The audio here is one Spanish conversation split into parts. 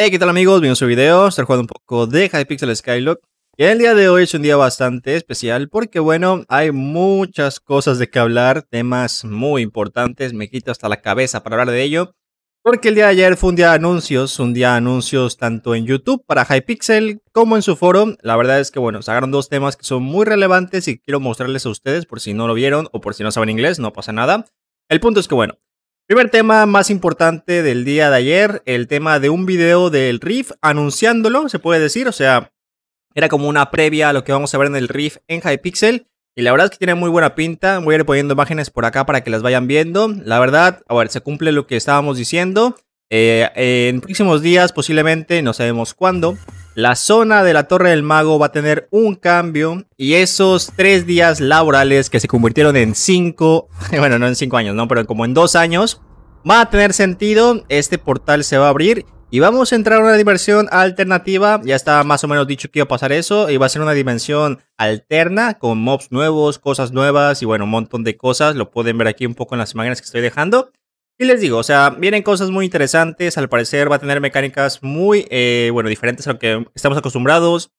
Hey, ¿qué tal amigos? Bienvenidos a un video, estoy jugando un poco de Hypixel Skylock. Y el día de hoy es un día bastante especial porque, bueno, hay muchas cosas de que hablar, temas muy importantes, me quito hasta la cabeza para hablar de ello. Porque el día de ayer fue un día de anuncios, un día de anuncios tanto en YouTube para Hypixel como en su foro. La verdad es que, bueno, sacaron dos temas que son muy relevantes y quiero mostrarles a ustedes por si no lo vieron o por si no saben inglés, no pasa nada. El punto es que, bueno, Primer tema más importante del día de ayer, el tema de un video del Riff anunciándolo, se puede decir, o sea, era como una previa a lo que vamos a ver en el Riff en pixel Y la verdad es que tiene muy buena pinta. Voy a ir poniendo imágenes por acá para que las vayan viendo. La verdad, a ver, se cumple lo que estábamos diciendo. Eh, en próximos días, posiblemente, no sabemos cuándo, la zona de la Torre del Mago va a tener un cambio y esos tres días laborales que se convirtieron en cinco, bueno, no en cinco años, no, pero como en dos años, va a tener sentido. Este portal se va a abrir y vamos a entrar a una dimensión alternativa. Ya está más o menos dicho que iba a pasar eso. Y va a ser una dimensión alterna con mobs nuevos, cosas nuevas y bueno, un montón de cosas. Lo pueden ver aquí un poco en las imágenes que estoy dejando. Y les digo, o sea, vienen cosas muy interesantes. Al parecer va a tener mecánicas muy, eh, bueno, diferentes a lo que estamos acostumbrados.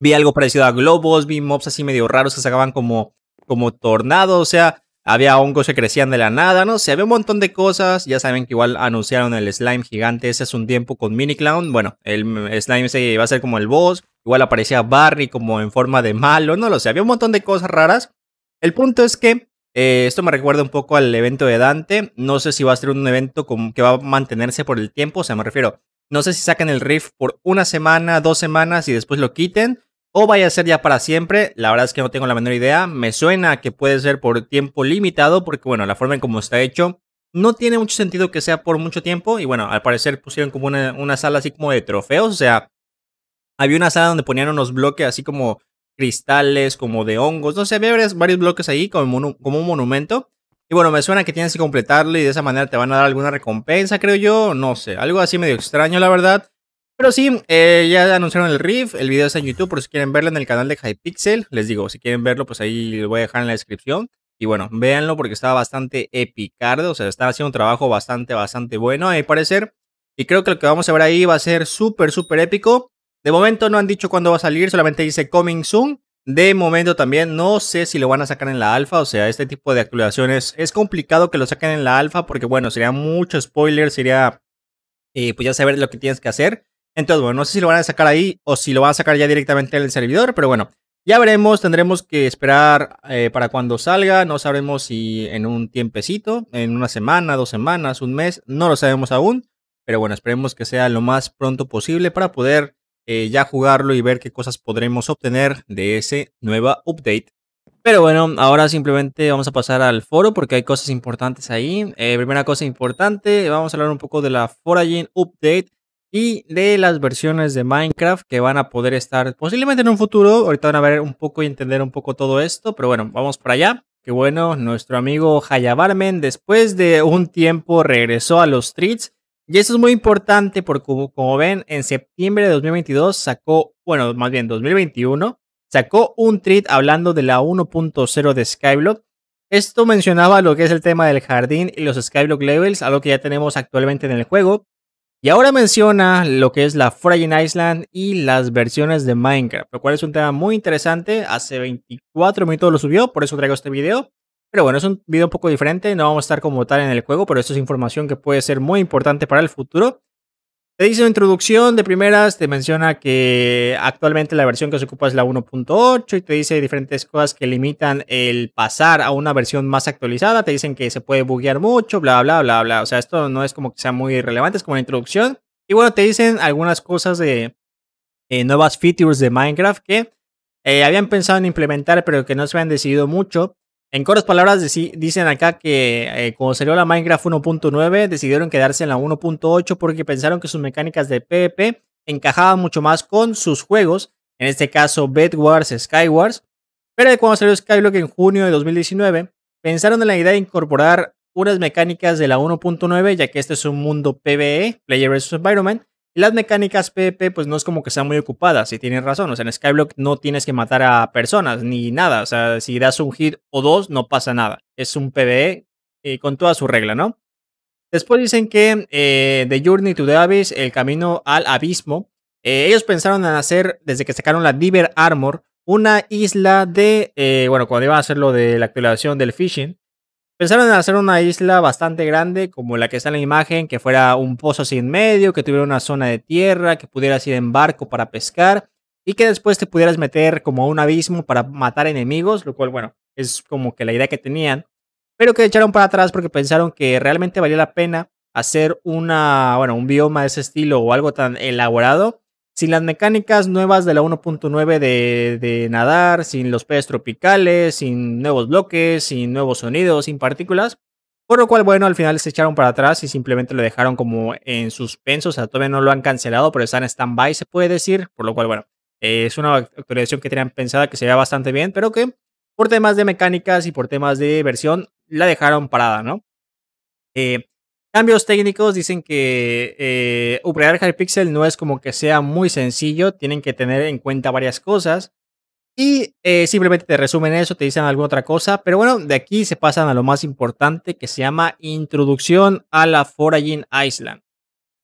Vi algo parecido a globos, vi mobs así medio raros que sacaban como, como tornados, o sea, había hongos que crecían de la nada, no sé, había un montón de cosas. Ya saben que igual anunciaron el slime gigante ese hace un tiempo con Mini Clown. Bueno, el slime ese iba a ser como el boss. Igual aparecía Barry como en forma de malo, no lo sé, había un montón de cosas raras. El punto es que eh, esto me recuerda un poco al evento de Dante. No sé si va a ser un evento que va a mantenerse por el tiempo. O sea, me refiero, no sé si sacan el riff por una semana, dos semanas y después lo quiten. O vaya a ser ya para siempre. La verdad es que no tengo la menor idea. Me suena que puede ser por tiempo limitado. Porque bueno, la forma en como está hecho. No tiene mucho sentido que sea por mucho tiempo. Y bueno, al parecer pusieron como una, una sala así como de trofeos. O sea, había una sala donde ponían unos bloques así como cristales, como de hongos. No sé, había varios, bloques ahí como, un, monumento. Y bueno, me suena que tienes que completarlo y de esa manera te van a dar alguna recompensa, creo yo. No sé, algo así medio extraño, la verdad. Pero sí, eh, ya anunciaron el riff, el video está en YouTube por si quieren verlo en el canal de Hypixel. Les digo, si quieren verlo, pues ahí lo voy a dejar en la descripción. Y bueno, véanlo porque estaba bastante epicardo, o sea, está haciendo un trabajo bastante, bastante bueno, a mi parecer. Y creo que lo que vamos a ver ahí va a ser súper, súper épico. De momento no han dicho cuándo va a salir, solamente dice coming soon. De momento también no sé si lo van a sacar en la alfa, o sea, este tipo de actualizaciones es complicado que lo saquen en la alfa porque bueno, sería mucho spoiler, sería eh, pues ya saber lo que tienes que hacer. Entonces, bueno, no sé si lo van a sacar ahí o si lo van a sacar ya directamente en el servidor, pero bueno, ya veremos, tendremos que esperar eh, para cuando salga, no sabemos si en un tiempecito, en una semana, dos semanas, un mes, no lo sabemos aún, pero bueno, esperemos que sea lo más pronto posible para poder eh, ya jugarlo y ver qué cosas podremos obtener de ese nueva update. Pero bueno, ahora simplemente vamos a pasar al foro porque hay cosas importantes ahí. Eh, primera cosa importante, vamos a hablar un poco de la Foraging Update y de las versiones de Minecraft que van a poder estar posiblemente en un futuro. Ahorita van a ver un poco y entender un poco todo esto, pero bueno, vamos para allá. Que bueno, nuestro amigo Hayabarmen después de un tiempo regresó a los streets y esto es muy importante porque, como ven, en septiembre de 2022 sacó, bueno, más bien 2021, sacó un tweet hablando de la 1.0 de Skyblock. Esto mencionaba lo que es el tema del jardín y los Skyblock Levels, algo que ya tenemos actualmente en el juego. Y ahora menciona lo que es la in Island y las versiones de Minecraft, lo cual es un tema muy interesante. Hace 24 minutos lo subió, por eso traigo este video. Pero bueno, es un video un poco diferente, no vamos a estar como tal en el juego, pero esto es información que puede ser muy importante para el futuro. Te dice una introducción de primeras, te menciona que actualmente la versión que se ocupa es la 1.8 y te dice diferentes cosas que limitan el pasar a una versión más actualizada. Te dicen que se puede buguear mucho, bla, bla, bla, bla. O sea, esto no es como que sea muy relevante, es como una introducción. Y bueno, te dicen algunas cosas de eh, nuevas features de Minecraft que eh, habían pensado en implementar, pero que no se habían decidido mucho. En cortas palabras, dicen acá que eh, cuando salió la Minecraft 1.9, decidieron quedarse en la 1.8 porque pensaron que sus mecánicas de PvP encajaban mucho más con sus juegos, en este caso Bedwars, Skywars. Pero cuando salió Skyblock en junio de 2019, pensaron en la idea de incorporar unas mecánicas de la 1.9, ya que este es un mundo PvE, Player vs Environment, las mecánicas PvP pues no es como que sean muy ocupadas, si tienes razón, o sea, en Skyblock no tienes que matar a personas ni nada, o sea, si das un hit o dos no pasa nada, es un PvE eh, con toda su regla, ¿no? Después dicen que eh, The Journey to the Abyss, el camino al abismo, eh, ellos pensaron en hacer, desde que sacaron la Diver Armor, una isla de, bueno, cuando iba a hacer lo de la actualización del Fishing. Pensaron en hacer una isla bastante grande, como la que está en la imagen, que fuera un pozo así en medio, que tuviera una zona de tierra, que pudieras ir en barco para pescar y que después te pudieras meter como a un abismo para matar enemigos, lo cual, bueno, es como que la idea que tenían, pero que echaron para atrás porque pensaron que realmente valía la pena hacer una, bueno, un bioma de ese estilo o algo tan elaborado sin las mecánicas nuevas de la 1.9 de, de, nadar, sin los peces tropicales, sin nuevos bloques, sin nuevos sonidos, sin partículas. Por lo cual, bueno, al final se echaron para atrás y simplemente lo dejaron como en suspenso. O sea, todavía no lo han cancelado, pero están en stand-by, se puede decir. Por lo cual, bueno, eh, es una actualización que tenían pensada que se vea bastante bien, pero que por temas de mecánicas y por temas de versión la dejaron parada, ¿no? Eh, Cambios técnicos dicen que eh, upgradear Hypixel no es como que sea muy sencillo, tienen que tener en cuenta varias cosas. Y eh, simplemente te resumen eso, te dicen alguna otra cosa. Pero bueno, de aquí se pasan a lo más importante que se llama Introducción a la Foraging Island.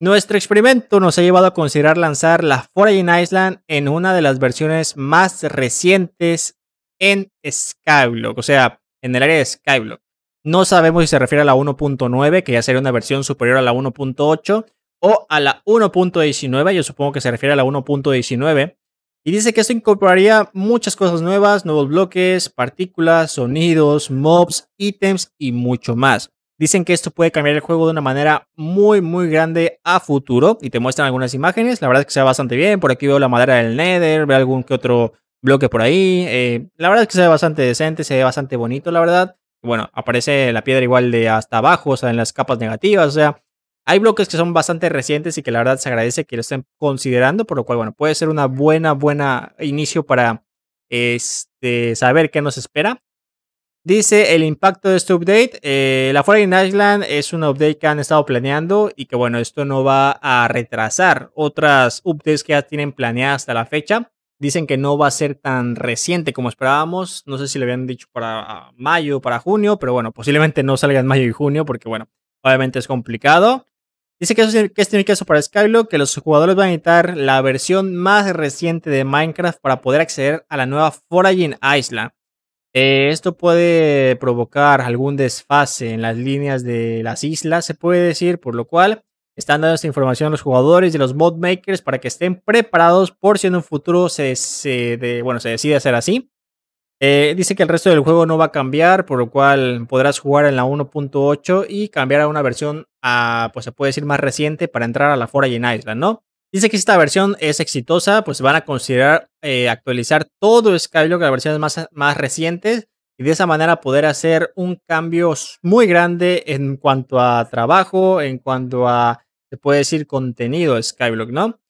Nuestro experimento nos ha llevado a considerar lanzar la Foraging Island en una de las versiones más recientes en Skyblock, o sea, en el área de Skyblock. No sabemos si se refiere a la 1.9, que ya sería una versión superior a la 1.8, o a la 1.19, yo supongo que se refiere a la 1.19. Y dice que esto incorporaría muchas cosas nuevas, nuevos bloques, partículas, sonidos, mobs, ítems y mucho más. Dicen que esto puede cambiar el juego de una manera muy, muy grande a futuro. Y te muestran algunas imágenes. La verdad es que se ve bastante bien. Por aquí veo la madera del Nether, veo algún que otro bloque por ahí. Eh, la verdad es que se ve bastante decente, se ve bastante bonito, la verdad bueno, aparece la piedra igual de hasta abajo, o sea, en las capas negativas, o sea, hay bloques que son bastante recientes y que la verdad se agradece que lo estén considerando, por lo cual, bueno, puede ser una buena, buena inicio para este, saber qué nos espera. Dice el impacto de este update. Eh, la Foreign Island es un update que han estado planeando y que bueno, esto no va a retrasar otras updates que ya tienen planeadas hasta la fecha dicen que no va a ser tan reciente como esperábamos. No sé si le habían dicho para mayo, o para junio, pero bueno, posiblemente no salga en mayo y junio porque, bueno, obviamente es complicado. Dice que es un caso para Skylo, que los jugadores van a necesitar la versión más reciente de Minecraft para poder acceder a la nueva Foraging Island. Eh, esto puede provocar algún desfase en las líneas de las islas, se puede decir, por lo cual están dando esta información a los jugadores y los mod makers para que estén preparados por si en un futuro se, bueno, se decide hacer así. Eh, dice que el resto del juego no va a cambiar, por lo cual podrás jugar en la 1.8 y cambiar a una versión, pues se puede decir, más reciente para entrar a la Foraging Island, ¿no? Dice que si esta versión es exitosa, pues van a considerar eh, actualizar todo Skyblock a las versiones más, más recientes y de esa manera poder hacer un cambio muy grande en cuanto a trabajo, en cuanto a se puede decir contenido Skyblock, ¿no?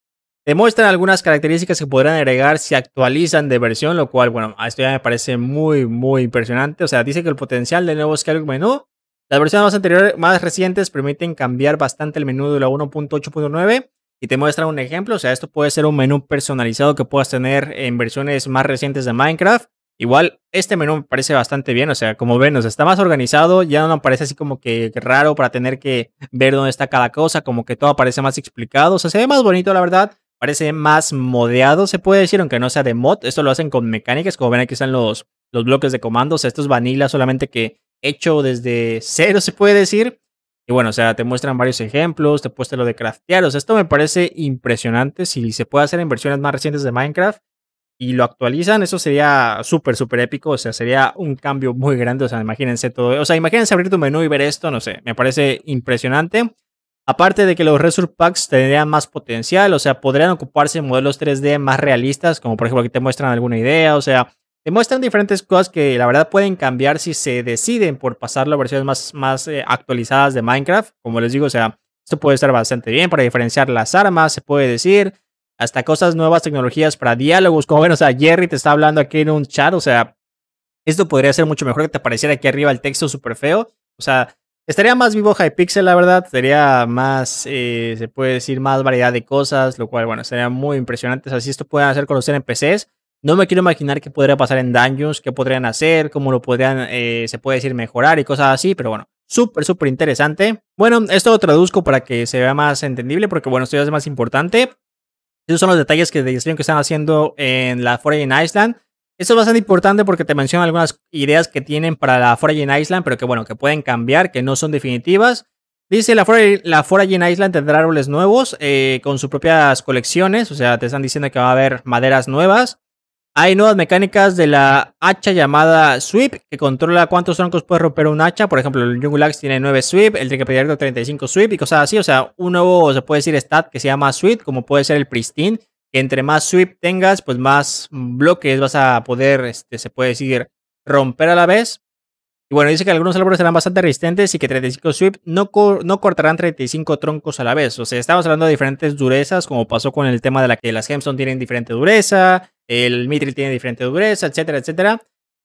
Te muestran algunas características que podrán agregar si actualizan de versión, lo cual, bueno, a esto ya me parece muy, muy impresionante. O sea, dice que el potencial del nuevo Skyblock menú, las versiones más anteriores, más recientes, permiten cambiar bastante el menú de la 1.8.9 y te muestra un ejemplo. O sea, esto puede ser un menú personalizado que puedas tener en versiones más recientes de Minecraft. Igual, este menú me parece bastante bien, o sea, como ven, está más organizado, ya no me parece así como que raro para tener que ver dónde está cada cosa, como que todo aparece más explicado, o sea, se ve más bonito, la verdad, parece más modeado, se puede decir, aunque no sea de mod, esto lo hacen con mecánicas, como ven aquí están los, los bloques de comandos, esto es vanilla solamente que hecho desde cero, se puede decir, y bueno, o sea, te muestran varios ejemplos, te puesto lo de craftear. O sea, esto me parece impresionante. Si se puede hacer en versiones más recientes de Minecraft, y lo actualizan, eso sería súper, súper épico. O sea, sería un cambio muy grande. O sea, imagínense todo. O sea, imagínense abrir tu menú y ver esto, no sé, me parece impresionante. Aparte de que los Resurpacks Packs tendrían más potencial, o sea, podrían ocuparse en modelos 3D más realistas, como por ejemplo aquí te muestran alguna idea, o sea, te muestran diferentes cosas que la verdad pueden cambiar si se deciden por Pasar a versiones más, más eh, actualizadas de Minecraft. Como les digo, o sea, esto puede estar bastante bien para diferenciar las armas, se puede decir hasta cosas nuevas, tecnologías para diálogos. Como ven, o sea, Jerry te está hablando aquí en un chat, o sea, esto podría ser mucho mejor que te apareciera aquí arriba el texto súper feo. O sea, estaría más vivo Hypixel, la verdad. Sería más, eh, se puede decir, más variedad de cosas, lo cual, bueno, sería muy impresionante. Así esto pueden hacer con los NPCs, no me quiero imaginar qué podría pasar en Dungeons, qué podrían hacer, cómo lo podrían, eh, se puede decir, mejorar y cosas así, pero bueno. Súper, súper interesante. Bueno, esto lo traduzco para que se vea más entendible, porque bueno, esto ya es más importante. Esos son los detalles que de que están haciendo en la Foraging Island. Esto es bastante importante porque te menciona algunas ideas que tienen para la Foraging Island, pero que bueno, que pueden cambiar, que no son definitivas. Dice, la, Foraging, la Island tendrá árboles nuevos eh, con sus propias colecciones, o sea, te están diciendo que va a haber maderas nuevas. Hay nuevas mecánicas de la hacha llamada sweep que controla cuántos troncos puede romper un hacha. Por ejemplo, el Jungle Axe tiene 9 sweep, el Trinket 35 sweep y cosas así. O sea, un nuevo, se puede decir, stat que se llama sweep, como puede ser el Pristine. Que entre más sweep tengas, pues más bloques vas a poder, este, se puede decir, romper a la vez. Y bueno, dice que algunos árboles serán bastante resistentes y que 35 sweep no, cortarán 35 troncos a la vez. O sea, estamos hablando de diferentes durezas, como pasó con el tema de la que las gemstones tienen diferente dureza el Mithril tiene diferente dureza, etcétera, etcétera.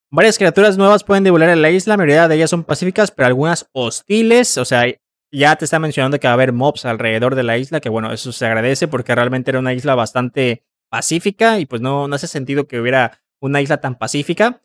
Varias criaturas nuevas pueden devolver a la isla, la mayoría de ellas son pacíficas, pero algunas hostiles. O sea, ya te está mencionando que va a haber mobs alrededor de la isla, que bueno, eso se agradece porque realmente era una isla bastante pacífica y pues no, no hace sentido que hubiera una isla tan pacífica.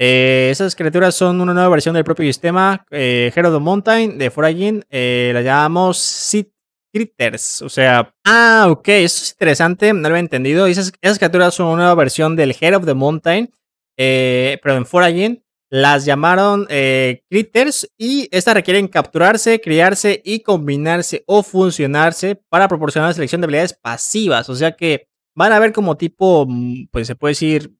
Eh, esas criaturas son una nueva versión del propio sistema eh, Mountain de Foraging. Eh, la llamamos Sit critters, o sea... Ah, ok, eso es interesante, no lo he entendido. Dices, esas criaturas son una nueva versión del Head of the Mountain, eh, pero en Foraging. Las llamaron eh, critters y estas requieren capturarse, criarse y combinarse o funcionarse para proporcionar selección de habilidades pasivas. O sea que van a ver como tipo, mm, pues se puede decir,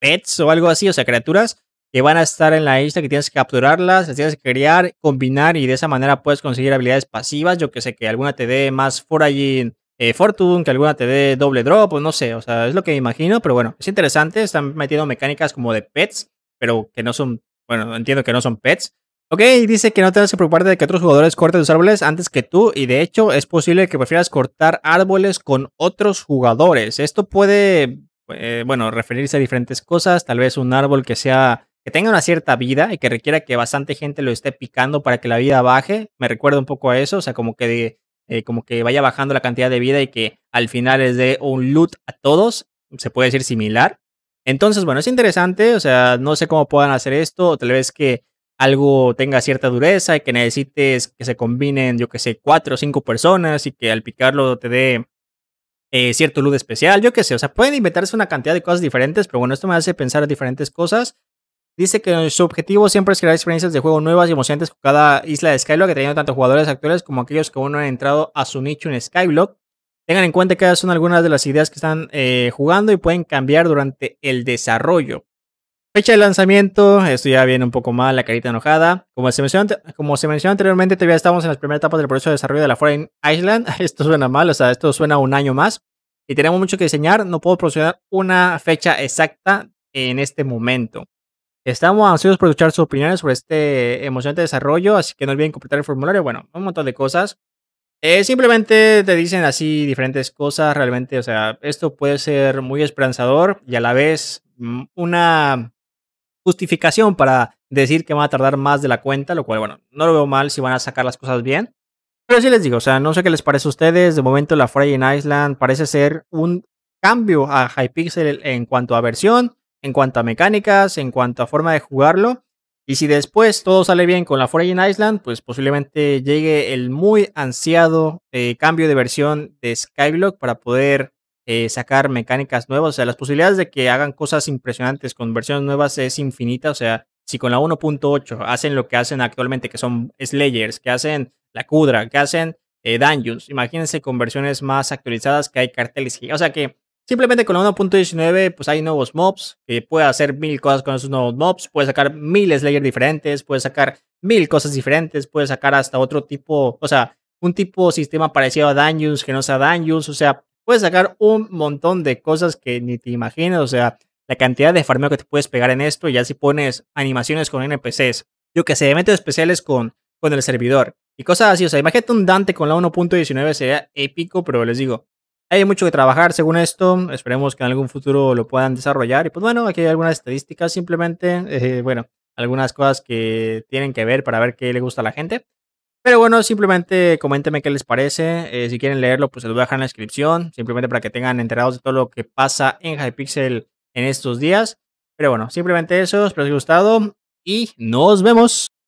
pets o algo así, o sea, criaturas que van a estar en la lista, que tienes que capturarlas, las tienes que crear, combinar y de esa manera puedes conseguir habilidades pasivas. Yo que sé, que alguna te dé más foraging eh, fortune, que alguna te dé doble drop, o no sé, o sea, es lo que imagino, pero bueno, es interesante. Están metiendo mecánicas como de pets, pero que no son, bueno, entiendo que no son pets. Ok, dice que no tienes que preocuparte de que otros jugadores corten tus árboles antes que tú y de hecho es posible que prefieras cortar árboles con otros jugadores. Esto puede, eh, bueno, referirse a diferentes cosas, tal vez un árbol que sea que tenga una cierta vida y que requiera que bastante gente lo esté picando para que la vida baje. Me recuerda un poco a eso, o sea, como que, eh, como que vaya bajando la cantidad de vida y que al final les dé un loot a todos, se puede decir similar. Entonces, bueno, es interesante, o sea, no sé cómo puedan hacer esto, tal vez que algo tenga cierta dureza y que necesites que se combinen, yo que sé, cuatro o cinco personas y que al picarlo te dé eh, cierto loot especial, yo que sé, o sea, pueden inventarse una cantidad de cosas diferentes, pero bueno, esto me hace pensar diferentes cosas. Dice que su objetivo siempre es crear experiencias de juego nuevas y emocionantes con cada isla de Skyblock, teniendo tanto jugadores actuales como aquellos que aún no han entrado a su nicho en Skyblock. Tengan en cuenta que esas son algunas de las ideas que están eh, jugando y pueden cambiar durante el desarrollo. Fecha de lanzamiento, esto ya viene un poco mal, la carita enojada. Como se mencionó, como se mencionó anteriormente, todavía estamos en las primeras etapas del proceso de desarrollo de la Foreign Island. Esto suena mal, o sea, esto suena un año más. Y tenemos mucho que diseñar, no puedo proporcionar una fecha exacta en este momento. Estamos ansiosos por escuchar sus opiniones sobre este emocionante desarrollo, así que no olviden completar el formulario. Bueno, un montón de cosas. Eh, simplemente te dicen así diferentes cosas, realmente, o sea, esto puede ser muy esperanzador y a la vez mm, una justificación para decir que van a tardar más de la cuenta, lo cual, bueno, no lo veo mal si van a sacar las cosas bien. Pero sí les digo, o sea, no sé qué les parece a ustedes, de momento la Friday in Island parece ser un cambio a Hypixel en cuanto a versión en cuanto a mecánicas, en cuanto a forma de jugarlo. Y si después todo sale bien con la Foreign Island, pues posiblemente llegue el muy ansiado eh, cambio de versión de Skyblock para poder eh, sacar mecánicas nuevas. O sea, las posibilidades de que hagan cosas impresionantes con versiones nuevas es infinita. O sea, si con la 1.8 hacen lo que hacen actualmente, que son Slayers, que hacen la Kudra, que hacen eh, Dungeons, imagínense con versiones más actualizadas que hay carteles. O sea que Simplemente con la 1.19, pues hay nuevos mobs, que puede hacer mil cosas con esos nuevos mobs, Puedes sacar de layers diferentes, Puedes sacar mil cosas diferentes, Puedes sacar hasta otro tipo, o sea, un tipo sistema parecido a Dungeons que no sea Dungeons, o sea, puedes sacar un montón de cosas que ni te imaginas, o sea, la cantidad de farmeo que te puedes pegar en esto, ya si pones animaciones con NPCs, yo que sé, eventos especiales con, con el servidor y cosas así, o sea, imagínate un Dante con la 1.19 sería épico, pero les digo, hay mucho que trabajar según esto, esperemos que en algún futuro lo puedan desarrollar. Y pues bueno, aquí hay algunas estadísticas simplemente, eh, bueno, algunas cosas que tienen que ver para ver qué le gusta a la gente. Pero bueno, simplemente coméntenme qué les parece. Eh, si quieren leerlo, pues se lo voy a dejar en la descripción, simplemente para que tengan enterados de todo lo que pasa en Hypixel en estos días. Pero bueno, simplemente eso, espero que les haya gustado y nos vemos.